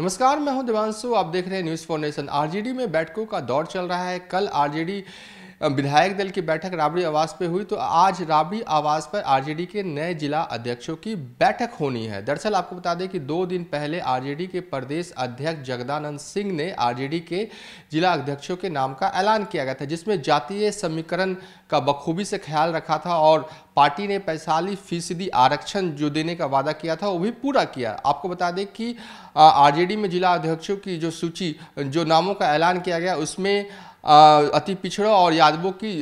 नमस्कार मैं हूं देवानशु आप देख रहे हैं न्यूज़ फॉर नेशन आरजेडी में बैठकों का दौर चल रहा है कल आरजेडी विधायक दल की बैठक राबड़ी आवास पर हुई तो आज राबड़ी आवास पर आरजेडी के नए जिला अध्यक्षों की बैठक होनी है दरअसल आपको बता दें कि दो दिन पहले आरजेडी के प्रदेश अध्यक्ष जगदानंद सिंह ने आरजेडी के जिला अध्यक्षों के नाम का ऐलान किया गया था जिसमें जातीय समीकरण का बखूबी से ख्याल रखा था और पार्टी ने पैंतालीस फीसदी आरक्षण जो देने का वादा किया था वो भी पूरा किया आपको बता दें कि आरजेडी में जिला अध्यक्षों की जो सूची जो नामों का ऐलान किया गया उसमें अति पिछड़ों और यादवों की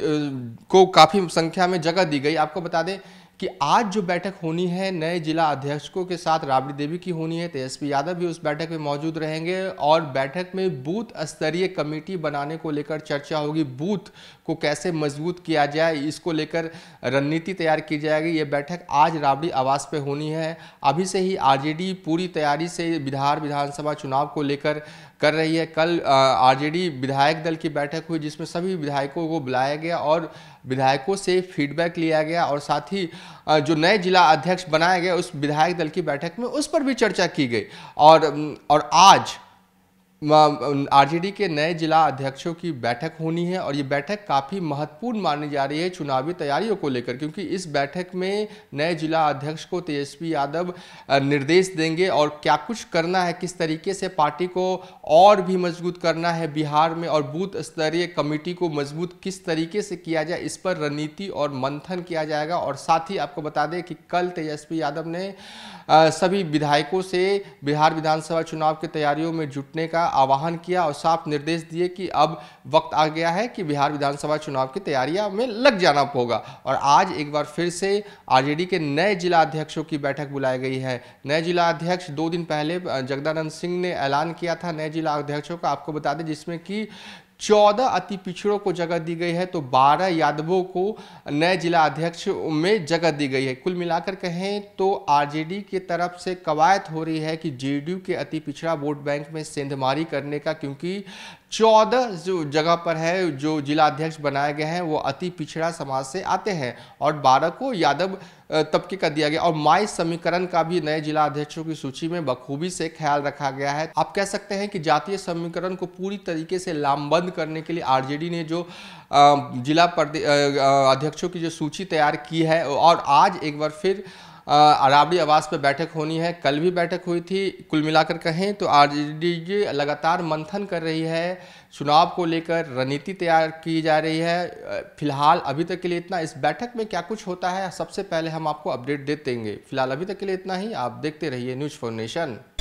को काफ़ी संख्या में जगह दी गई आपको बता दें कि आज जो बैठक होनी है नए जिला अध्यक्षों के साथ राबड़ी देवी की होनी है तेजस्वी तो यादव भी उस बैठक में मौजूद रहेंगे और बैठक में बूथ स्तरीय कमेटी बनाने को लेकर चर्चा होगी बूथ को कैसे मजबूत किया जाए इसको लेकर रणनीति तैयार की जाएगी ये बैठक आज राबड़ी आवास पे होनी है अभी से ही आर पूरी तैयारी से बिहार विधानसभा चुनाव को लेकर कर रही है कल आरजेडी विधायक दल की बैठक हुई जिसमें सभी विधायकों को बुलाया गया और विधायकों से फीडबैक लिया गया और साथ ही जो नए जिला अध्यक्ष बनाए गए उस विधायक दल की बैठक में उस पर भी चर्चा की गई और और आज आरजेडी के नए जिला अध्यक्षों की बैठक होनी है और ये बैठक काफ़ी महत्वपूर्ण मानी जा रही है चुनावी तैयारियों को लेकर क्योंकि इस बैठक में नए जिला अध्यक्ष को तेजस्वी यादव निर्देश देंगे और क्या कुछ करना है किस तरीके से पार्टी को और भी मजबूत करना है बिहार में और बूथ स्तरीय कमेटी को मजबूत किस तरीके से किया जाए इस पर रणनीति और मंथन किया जाएगा और साथ ही आपको बता दें कि कल तेजस्वी यादव ने सभी विधायकों से बिहार विधानसभा चुनाव की तैयारियों में जुटने का आह्वान किया और साफ निर्देश दिए कि अब वक्त आ गया है कि बिहार विधानसभा चुनाव की तैयारियां में लग जाना होगा और आज एक बार फिर से आरजेडी के नए जिला अध्यक्षों की बैठक बुलाई गई है नए जिला अध्यक्ष दो दिन पहले जगदानंद सिंह ने ऐलान किया था नए जिला अध्यक्षों का आपको बता दें जिसमें कि चौदह अति पिछड़ों को जगह दी गई है तो बारह यादवों को नए जिला अध्यक्ष में जगह दी गई है कुल मिलाकर कहें तो आरजेडी की तरफ से कवायद हो रही है कि जेडीयू के अति पिछड़ा वोट बैंक में सेंधमारी करने का क्योंकि चौदह जो जगह पर है जो जिला अध्यक्ष बनाए गए हैं वो अति पिछड़ा समाज से आते हैं और बारह को यादव तबके का दिया गया और माय समीकरण का भी नए जिला अध्यक्षों की सूची में बखूबी से ख्याल रखा गया है आप कह सकते हैं कि जातीय समीकरण को पूरी तरीके से लामबंद करने के लिए आरजेडी ने जो जिला अध्यक्षों की जो सूची तैयार की है और आज एक बार फिर अराबड़ी आवास पर बैठक होनी है कल भी बैठक हुई थी कुल मिलाकर कहें तो आर लगातार मंथन कर रही है चुनाव को लेकर रणनीति तैयार की जा रही है फिलहाल अभी तक के लिए इतना इस बैठक में क्या कुछ होता है सबसे पहले हम आपको अपडेट दे देंगे फिलहाल अभी तक के लिए इतना ही आप देखते रहिए न्यूज़ फॉर नेशन